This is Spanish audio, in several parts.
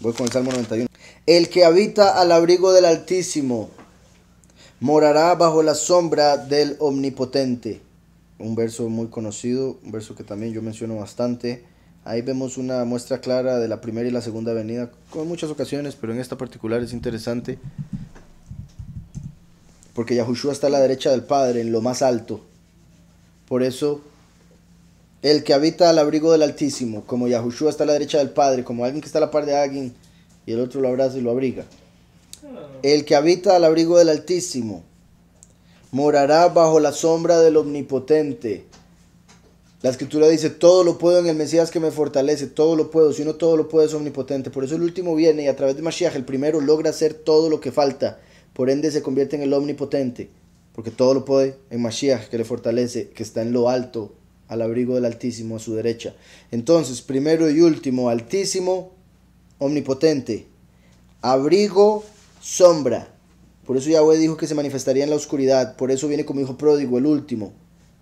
Voy con el Salmo 91. El que habita al abrigo del Altísimo morará bajo la sombra del Omnipotente. Un verso muy conocido, un verso que también yo menciono bastante. Ahí vemos una muestra clara de la primera y la segunda venida, con muchas ocasiones, pero en esta particular es interesante. Porque Yahushua está a la derecha del Padre, en lo más alto. Por eso el que habita al abrigo del Altísimo, como Yahushua está a la derecha del Padre, como alguien que está a la par de alguien y el otro lo abraza y lo abriga. Ah. El que habita al abrigo del Altísimo morará bajo la sombra del Omnipotente. La escritura dice, todo lo puedo en el Mesías que me fortalece, todo lo puedo, si no todo lo puede es omnipotente. Por eso el último viene y a través de Mashiach el primero logra hacer todo lo que falta, por ende se convierte en el omnipotente, porque todo lo puede en Mashiach que le fortalece, que está en lo alto al abrigo del Altísimo a su derecha. Entonces, primero y último, Altísimo, omnipotente, abrigo, sombra. Por eso Yahweh dijo que se manifestaría en la oscuridad, por eso viene como hijo pródigo, el último,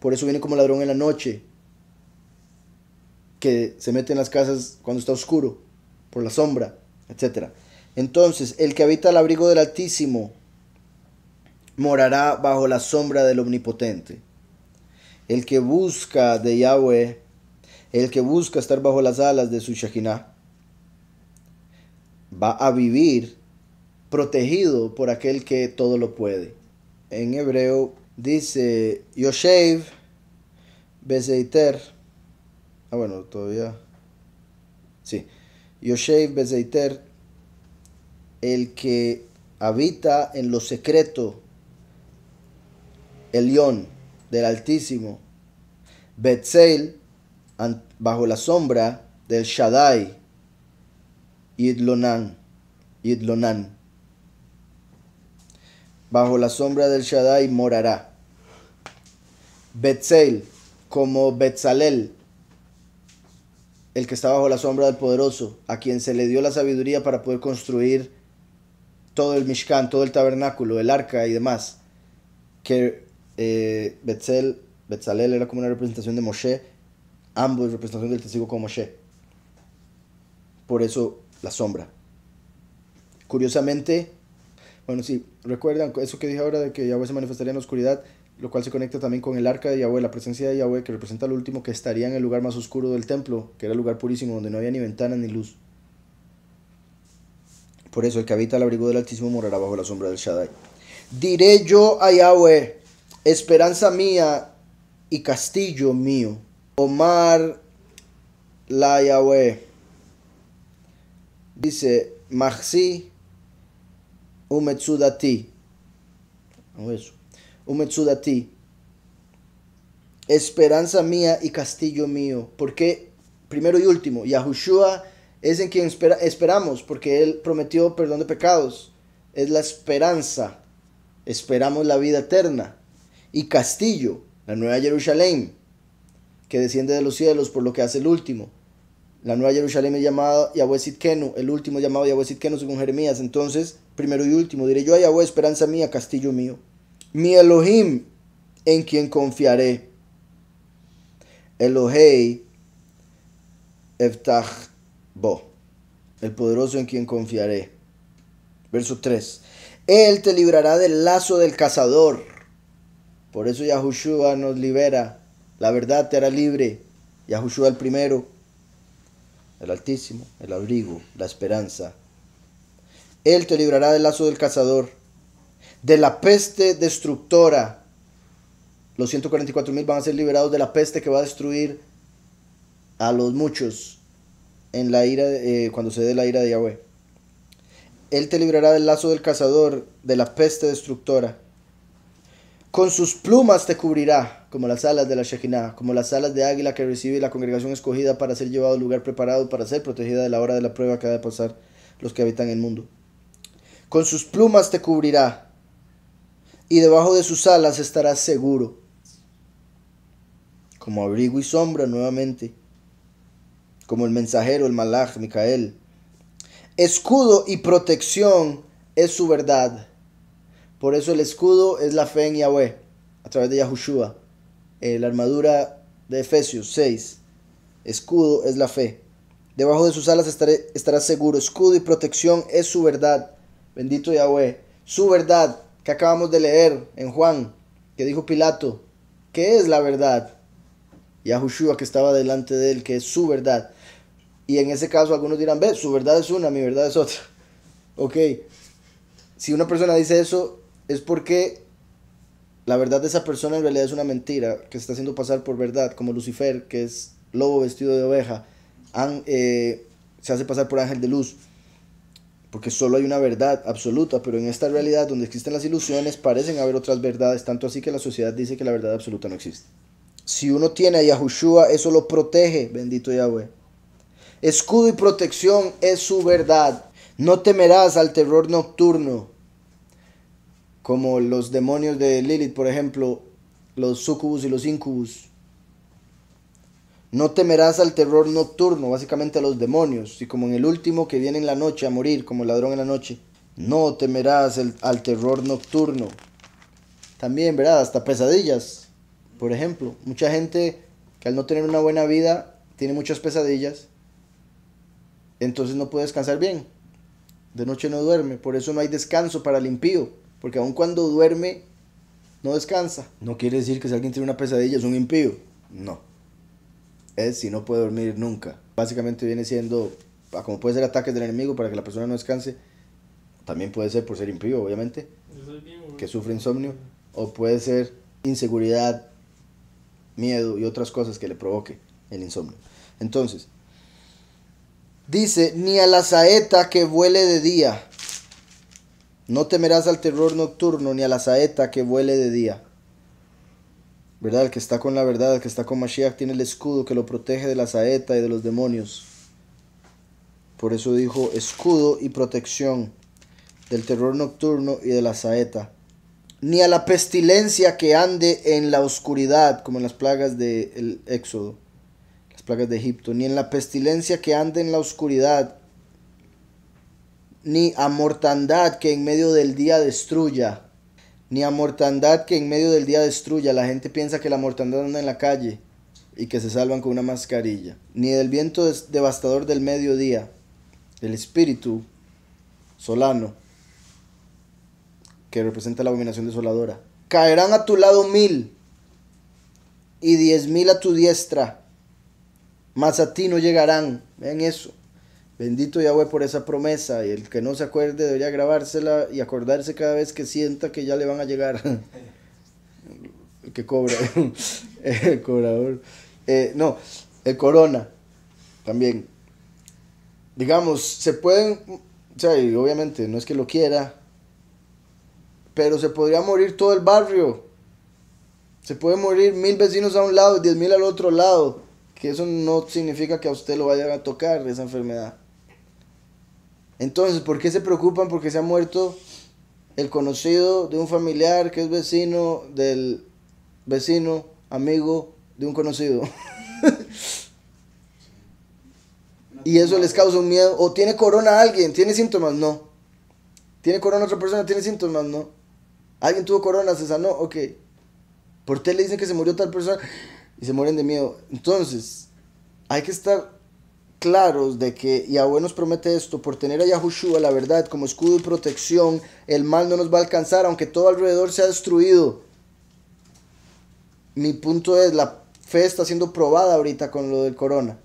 por eso viene como ladrón en la noche, que se mete en las casas cuando está oscuro, por la sombra, etc. Entonces, el que habita al abrigo del Altísimo morará bajo la sombra del Omnipotente el que busca de Yahweh, el que busca estar bajo las alas de su Shekinah, va a vivir protegido por aquel que todo lo puede. En hebreo dice Yoshev Bezeiter. Ah, bueno, todavía. Sí. Yoshev Bezeiter, el que habita en lo secreto, el León del Altísimo. Betzel, bajo la sombra del Shaddai. Idlonan, Idlonan. Bajo la sombra del Shaddai morará. Betzel, como Betzalel, el que está bajo la sombra del poderoso, a quien se le dio la sabiduría para poder construir todo el Mishkan, todo el tabernáculo, el arca y demás, que eh, Betzel, Betzalel era como una representación de Moshe, ambos representaciones del testigo como Moshe. Por eso la sombra. Curiosamente, bueno, sí, recuerdan eso que dije ahora de que Yahweh se manifestaría en la oscuridad, lo cual se conecta también con el arca de Yahweh, la presencia de Yahweh que representa al último que estaría en el lugar más oscuro del templo, que era el lugar purísimo donde no había ni ventana ni luz. Por eso el que habita el abrigo del Altísimo morará bajo la sombra del Shaddai. Diré yo a Yahweh, Esperanza mía y castillo mío. Omar la Yahweh. Dice, ti umetsudati. ti. Esperanza mía y castillo mío. Porque, primero y último, Yahushua es en quien esperamos, porque Él prometió perdón de pecados. Es la esperanza. Esperamos la vida eterna y castillo, la nueva Jerusalén, que desciende de los cielos por lo que hace el último. La nueva Jerusalén es llamada Yahweh Sitkeno el último llamado Yahweh Sitkeno según Jeremías. Entonces, primero y último, diré yo a Yahweh, esperanza mía, castillo mío. Mi Elohim, en quien confiaré. Elohei Eftach Bo, el poderoso en quien confiaré. Verso 3. Él te librará del lazo del cazador por eso Yahushua nos libera. La verdad te hará libre. Yahushua el primero, el Altísimo, el abrigo, la esperanza. Él te librará del lazo del cazador, de la peste destructora. Los 144 mil van a ser liberados de la peste que va a destruir a los muchos en la ira eh, cuando se dé la ira de Yahweh. Él te librará del lazo del cazador, de la peste destructora con sus plumas te cubrirá, como las alas de la Shekinah, como las alas de águila que recibe la congregación escogida para ser llevado al lugar preparado para ser protegida de la hora de la prueba que ha de pasar los que habitan el mundo. Con sus plumas te cubrirá, y debajo de sus alas estarás seguro, como abrigo y sombra nuevamente, como el mensajero, el malach, Micael. Escudo y protección es su verdad por eso el escudo es la fe en Yahweh, a través de Yahushua. Eh, la armadura de Efesios 6, escudo es la fe. Debajo de sus alas estará estarás seguro. Escudo y protección es su verdad. Bendito Yahweh. Su verdad que acabamos de leer en Juan, que dijo Pilato, ¿qué es la verdad? Yahushua que estaba delante de él, que es su verdad. Y en ese caso algunos dirán, ve, su verdad es una, mi verdad es otra. Ok, si una persona dice eso, es porque la verdad de esa persona en realidad es una mentira que se está haciendo pasar por verdad, como Lucifer, que es lobo vestido de oveja, eh, se hace pasar por ángel de luz, porque solo hay una verdad absoluta, pero en esta realidad donde existen las ilusiones parecen haber otras verdades, tanto así que la sociedad dice que la verdad absoluta no existe. Si uno tiene a Yahushua, eso lo protege, bendito Yahweh. Escudo y protección es su verdad. No temerás al terror nocturno como los demonios de Lilith, por ejemplo, los sucubus y los incubus. No temerás al terror nocturno, básicamente a los demonios, y como en el último que viene en la noche a morir, como el ladrón en la noche. No temerás al terror nocturno. También, ¿verdad? Hasta pesadillas, por ejemplo. Mucha gente que al no tener una buena vida tiene muchas pesadillas, entonces no puede descansar bien. De noche no duerme, por eso no hay descanso para el impío. Porque aun cuando duerme, no descansa. No quiere decir que si alguien tiene una pesadilla es un impío. No. Es si no puede dormir nunca. Básicamente viene siendo, ah, como puede ser ataques del enemigo para que la persona no descanse, también puede ser por ser impío, obviamente, que sufre insomnio, o puede ser inseguridad, miedo y otras cosas que le provoque el insomnio. Entonces, dice, ni a la saeta que vuele de día, no temerás al terror nocturno ni a la saeta que vuele de día. ¿Verdad? El que está con la verdad, el que está con Mashiach, tiene el escudo que lo protege de la saeta y de los demonios. Por eso dijo escudo y protección del terror nocturno y de la saeta. Ni a la pestilencia que ande en la oscuridad, como en las plagas del Éxodo, las plagas de Egipto. Ni en la pestilencia que ande en la oscuridad, ni a mortandad que en medio del día destruya. Ni a mortandad que en medio del día destruya. La gente piensa que la mortandad anda en la calle y que se salvan con una mascarilla. Ni del viento devastador del mediodía. Del espíritu solano que representa la abominación desoladora. Caerán a tu lado mil y diez mil a tu diestra, mas a ti no llegarán. Vean eso. Bendito Yahweh por esa promesa. Y el que no se acuerde debería grabársela y acordarse cada vez que sienta que ya le van a llegar. que cobra. el cobrador. Eh, no, el corona. También. Digamos, se pueden. O sea, obviamente no es que lo quiera. Pero se podría morir todo el barrio. Se puede morir mil vecinos a un lado y diez mil al otro lado. Que eso no significa que a usted lo vayan a tocar esa enfermedad. Entonces, ¿por qué se preocupan porque se ha muerto el conocido de un familiar que es vecino del vecino, amigo de un conocido? y eso les causa un miedo. O tiene corona alguien, tiene síntomas, no. Tiene corona otra persona, tiene síntomas, no. Alguien tuvo corona, se sanó, ok. ¿Por qué le dicen que se murió tal persona? Y se mueren de miedo. Entonces, hay que estar claros de que Yahweh nos promete esto, por tener a Yahushua, la verdad, como escudo y protección, el mal no nos va a alcanzar, aunque todo alrededor sea destruido. Mi punto es, la fe está siendo probada ahorita con lo del corona.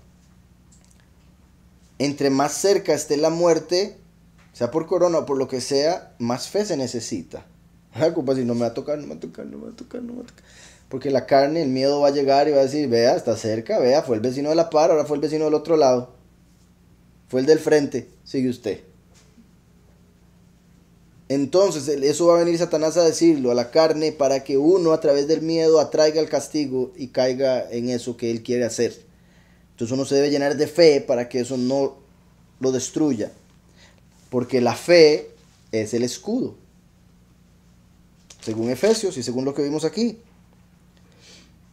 Entre más cerca esté la muerte, sea por corona o por lo que sea, más fe se necesita. si no me va a tocar, no me va a tocar, no me va a tocar, no me va a tocar. Porque la carne, el miedo va a llegar y va a decir, vea, está cerca, vea, fue el vecino de la par, ahora fue el vecino del otro lado. Fue el del frente, sigue usted. Entonces, eso va a venir Satanás a decirlo a la carne para que uno a través del miedo atraiga el castigo y caiga en eso que él quiere hacer. Entonces uno se debe llenar de fe para que eso no lo destruya. Porque la fe es el escudo. Según Efesios y según lo que vimos aquí.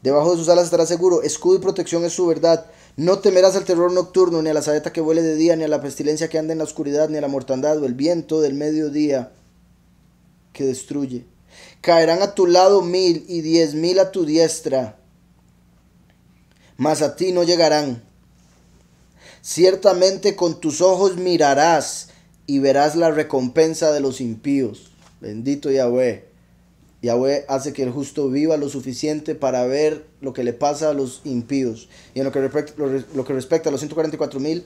Debajo de sus alas estará seguro, escudo y protección es su verdad. No temerás al terror nocturno, ni a la saeta que huele de día, ni a la pestilencia que anda en la oscuridad, ni a la mortandad o el viento del mediodía que destruye. Caerán a tu lado mil y diez mil a tu diestra, mas a ti no llegarán. Ciertamente con tus ojos mirarás y verás la recompensa de los impíos. Bendito Yahweh. Yahweh hace que el justo viva lo suficiente para ver lo que le pasa a los impíos. Y en lo que, que respecta a los 144 mil,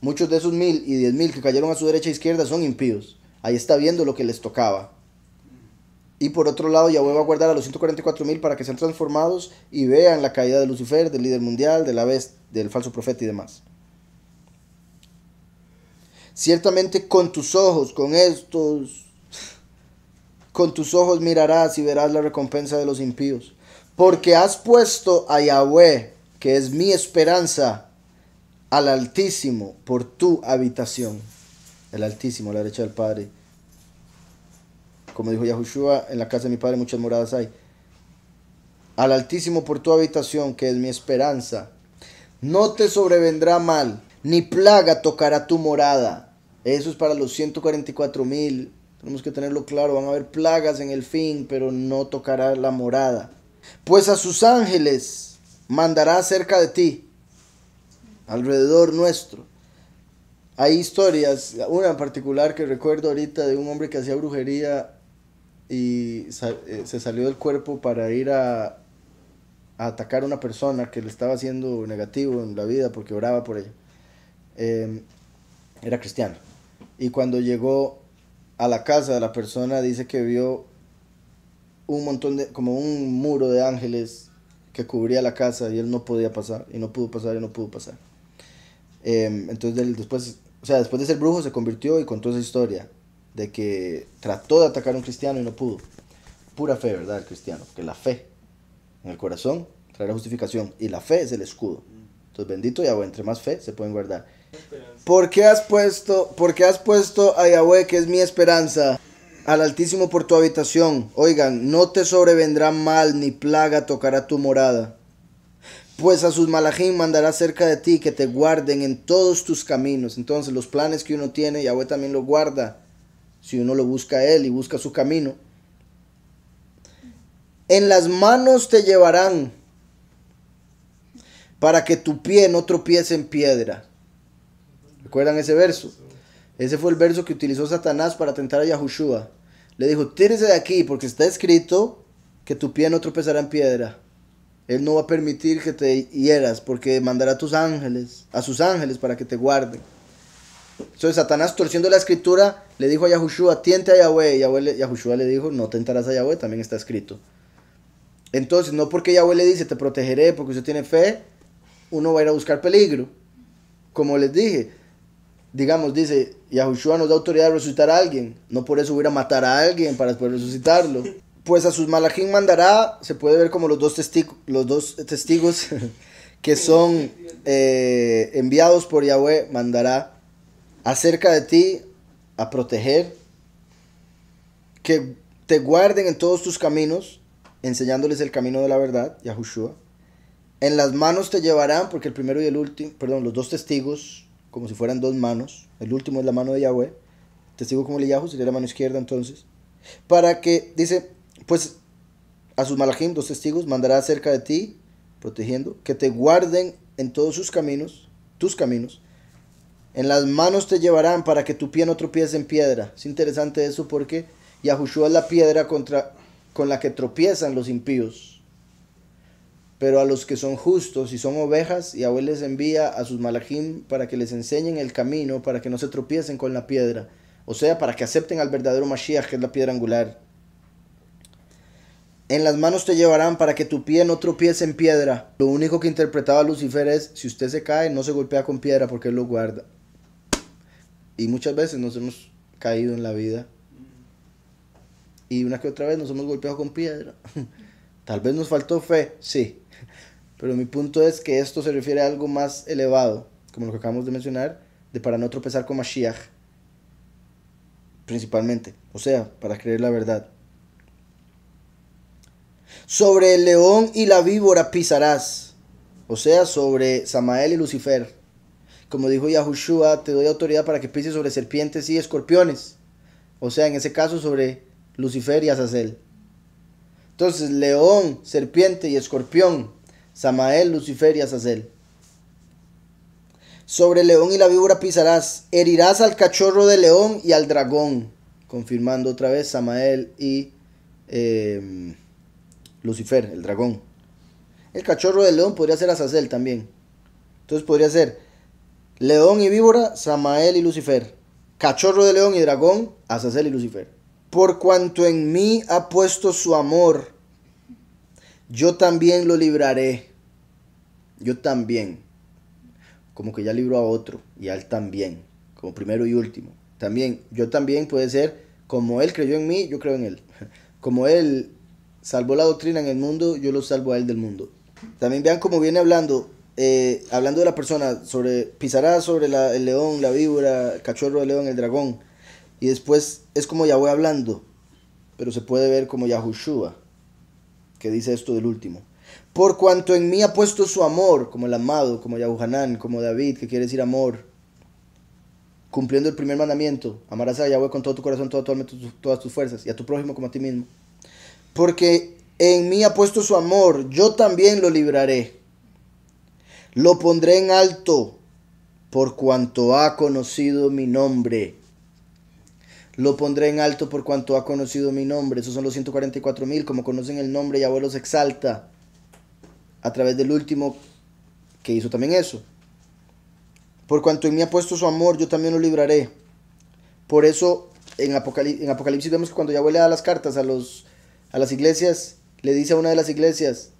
muchos de esos mil y diez mil que cayeron a su derecha e izquierda son impíos. Ahí está viendo lo que les tocaba. Y por otro lado, Yahweh va a guardar a los 144 mil para que sean transformados y vean la caída de Lucifer, del líder mundial, de la vez del falso profeta y demás. Ciertamente con tus ojos, con estos con tus ojos mirarás y verás la recompensa de los impíos. Porque has puesto a Yahweh, que es mi esperanza, al Altísimo por tu habitación. El Altísimo, la derecha del Padre. Como dijo Yahushua, en la casa de mi Padre muchas moradas hay. Al Altísimo por tu habitación, que es mi esperanza. No te sobrevendrá mal, ni plaga tocará tu morada. Eso es para los 144 mil tenemos que tenerlo claro, van a haber plagas en el fin, pero no tocará la morada. Pues a sus ángeles mandará cerca de ti, alrededor nuestro. Hay historias, una en particular que recuerdo ahorita de un hombre que hacía brujería y eh, se salió del cuerpo para ir a, atacar a una persona que le estaba haciendo negativo en la vida porque oraba por ella. Em, era cristiano. Y cuando llegó a la casa de la persona, dice que vio un montón de, como un muro de ángeles que cubría la casa y él no podía pasar, y no pudo pasar, y no pudo pasar. Em, entonces después, o sea, después de ser brujo se convirtió y contó esa historia de que trató de atacar a un cristiano y no pudo. Pura fe, ¿verdad? El cristiano, que la fe en el corazón traerá justificación y la fe es el escudo. Entonces bendito y agua, entre más fe se pueden guardar. ¿Por qué has puesto, has puesto a Yahweh, que es mi esperanza, al Altísimo por tu habitación? Oigan, no te sobrevendrá mal ni plaga tocará tu morada. Pues a sus malajín mandará cerca de ti que te guarden en todos tus caminos. Entonces los planes que uno tiene, Yahweh también los guarda. Si uno lo busca a él y busca su camino. En las manos te llevarán para que tu pie no tropiece en piedra. ¿Recuerdan ese verso? Ese fue el verso que utilizó Satanás para tentar a Yahushua. Le dijo, tírese de aquí porque está escrito que tu pie no tropezará en piedra. Él no va a permitir que te hieras porque mandará a tus ángeles, a sus ángeles para que te guarden. Entonces Satanás torciendo la escritura le dijo a Yahushua, tiente a Yahweh. Y Yahweh, Yahushua le dijo, no tentarás a Yahweh, también está escrito. Entonces, no porque Yahweh le dice, te protegeré porque usted tiene fe, uno va a ir a buscar peligro. Como les dije, digamos, dice, Yahushua nos da autoridad de resucitar a alguien, no por eso hubiera a matar a alguien para poder resucitarlo. Pues a sus malajín mandará, se puede ver como los dos, los dos testigos que son eh, enviados por Yahweh, mandará acerca de ti a proteger, que te guarden en todos tus caminos, enseñándoles el camino de la verdad, Yahushua. En las manos te llevarán, porque el primero y el último, perdón, los dos testigos como si fueran dos manos. El último es la mano de Yahweh. Testigo como el Eliyahu sería la mano izquierda entonces. Para que, dice, pues a sus malajim, dos testigos, mandará cerca de ti, protegiendo, que te guarden en todos sus caminos, tus caminos. En las manos te llevarán para que tu pie no tropiece en piedra. Es interesante eso porque Yahushua es la piedra contra, con la que tropiezan los impíos pero a los que son justos y son ovejas, y Yahweh les envía a sus malajim para que les enseñen el camino, para que no se tropiecen con la piedra. O sea, para que acepten al verdadero Mashiach, que es la piedra angular. En las manos te llevarán para que tu pie no tropiece en piedra. Lo único que interpretaba Lucifer es, si usted se cae, no se golpea con piedra porque él lo guarda. Y muchas veces nos hemos caído en la vida. Y una que otra vez nos hemos golpeado con piedra. Tal vez nos faltó fe, sí, pero mi punto es que esto se refiere a algo más elevado, como lo que acabamos de mencionar, de para no tropezar con Mashiach, principalmente, o sea, para creer la verdad. Sobre el león y la víbora pisarás, o sea, sobre Samael y Lucifer. Como dijo Yahushua, te doy autoridad para que pises sobre serpientes y escorpiones, o sea, en ese caso sobre Lucifer y Azazel. Entonces, león, serpiente y escorpión Samael, Lucifer y Azazel. Sobre león y la víbora pisarás, herirás al cachorro de león y al dragón. Confirmando otra vez Samael y em, Lucifer, el dragón. El cachorro de león podría ser Azazel también. Entonces podría ser león y víbora, Samael y Lucifer. Cachorro de león y dragón, Azazel y Lucifer. Por cuanto en mí ha puesto su amor, yo también lo libraré. Yo también. Como que ya libró a otro y a él también, como primero y último. También, yo también puede ser, como él creyó en mí, yo creo en él. Como él salvó la doctrina en el mundo, yo lo salvo a él del mundo. También vean cómo viene hablando, eh, hablando de la persona, sobre pisará sobre el león, la víbora, cachorro de león, el dragón. Y después es como Yahweh hablando, pero se puede ver como Yahushua que dice esto del último. Por cuanto en mí ha puesto su amor, como el amado, como Yahuhanán, como David, que quiere decir amor, cumpliendo el primer mandamiento, amarás a Yahweh con todo tu corazón, toda todas tus fuerzas, y a tu prójimo como a ti mismo. Porque en mí ha puesto su amor, yo también lo libraré. Lo pondré en alto, por cuanto ha conocido mi nombre. Lo pondré en alto por cuanto ha conocido mi nombre. Esos son los 144 mil. Como conocen el nombre, Yahweh los exalta. A través del último que hizo también eso. Por cuanto en mí ha puesto su amor, yo también lo libraré. Por eso en, Apocalipsis vemos que cuando Yahweh le da las cartas a, los, a las iglesias, le dice a una de las iglesias,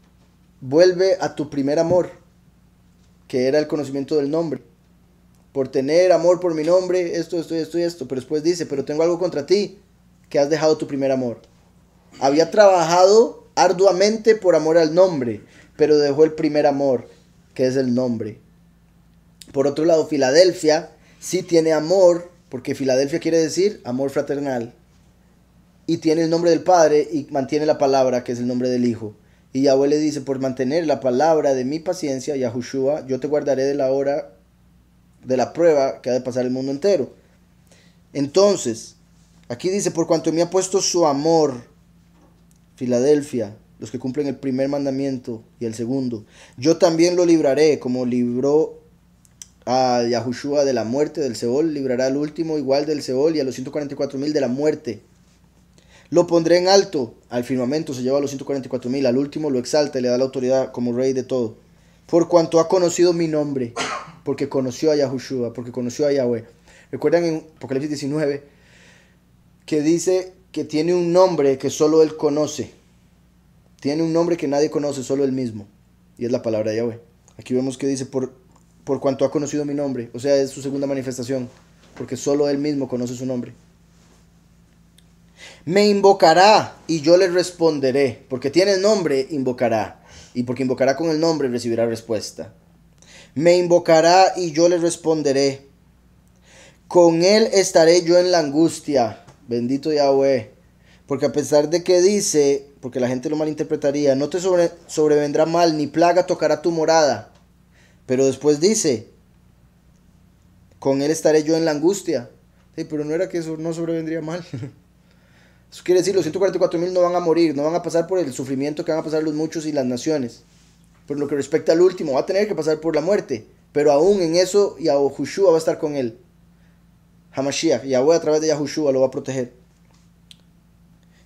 vuelve a tu primer amor, que era el conocimiento del nombre por tener amor por mi nombre, esto, esto, esto y esto. Pero después dice, pero tengo algo contra ti, que has dejado tu primer amor. Había trabajado arduamente por amor al nombre, pero dejó el primer amor, que es el nombre. Por otro lado, Filadelfia sí tiene amor, porque Filadelfia quiere decir amor fraternal. Y tiene el nombre del Padre y mantiene la palabra, que es el nombre del Hijo. Y Yahweh le dice, por mantener la palabra de mi paciencia, Yahushua, yo te guardaré de la hora de la prueba que ha de pasar el mundo entero. Entonces, aquí dice, por cuanto me ha puesto su amor, Filadelfia, los que cumplen el primer mandamiento y el segundo, yo también lo libraré, como libró a Yahushua de la muerte del Seol, librará al último igual del Seol y a los 144 mil de la muerte. Lo pondré en alto, al firmamento se lleva a los 144 mil, al último lo exalta y le da la autoridad como rey de todo por cuanto ha conocido mi nombre, porque conoció a Yahushua, porque conoció a Yahweh. Recuerdan en Apocalipsis 19 que dice que tiene un nombre que solo él conoce. Tiene un nombre que nadie conoce, solo él mismo. Y es la palabra de Yahweh. Aquí vemos que dice, por, por cuanto ha conocido mi nombre. O sea, es su segunda manifestación, porque solo él mismo conoce su nombre. Me invocará y yo le responderé, porque tiene nombre, invocará y porque invocará con el nombre recibirá respuesta. Me invocará y yo le responderé. Con él estaré yo en la angustia. Bendito Yahweh. Porque a pesar de que dice, porque la gente lo malinterpretaría, no te sobrevendrá mal, ni plaga tocará tu morada. Pero después dice, con él estaré yo en la angustia. Sí, pero no era que eso no sobrevendría mal. Eso quiere decir, los 144 mil no van a morir, no van a pasar por el sufrimiento que van a pasar los muchos y las naciones. Por lo que respecta al último, va a tener que pasar por la muerte, pero aún en eso Yahushua va a estar con él. Hamashiach, Yahweh a través de Yahushua lo va a proteger.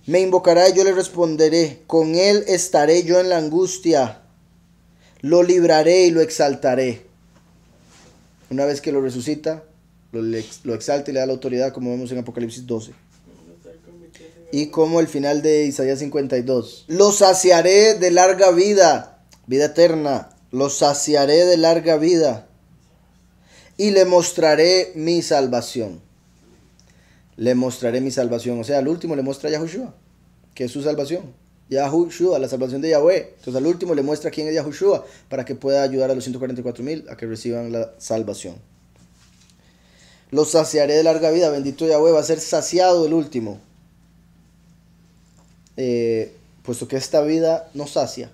Me invocará y yo le responderé. Con él estaré yo en la angustia. Lo libraré y lo exaltaré. Una vez que lo resucita, lo, lo exalta y le da la autoridad, como vemos en Apocalipsis 12 y como el final de Isaías 52. Los saciaré de larga vida, vida eterna. Los saciaré de larga vida y le mostraré mi salvación. Le mostraré mi salvación. O sea, al último le muestra a Yahushua, que es su salvación. Yahushua, la salvación de Yahweh. Entonces al último le muestra quién es Yahushua para que pueda ayudar a los 144 mil a que reciban la salvación. Los saciaré de larga vida. Bendito Yahweh va a ser saciado el último. Eh, puesto que esta vida no sacia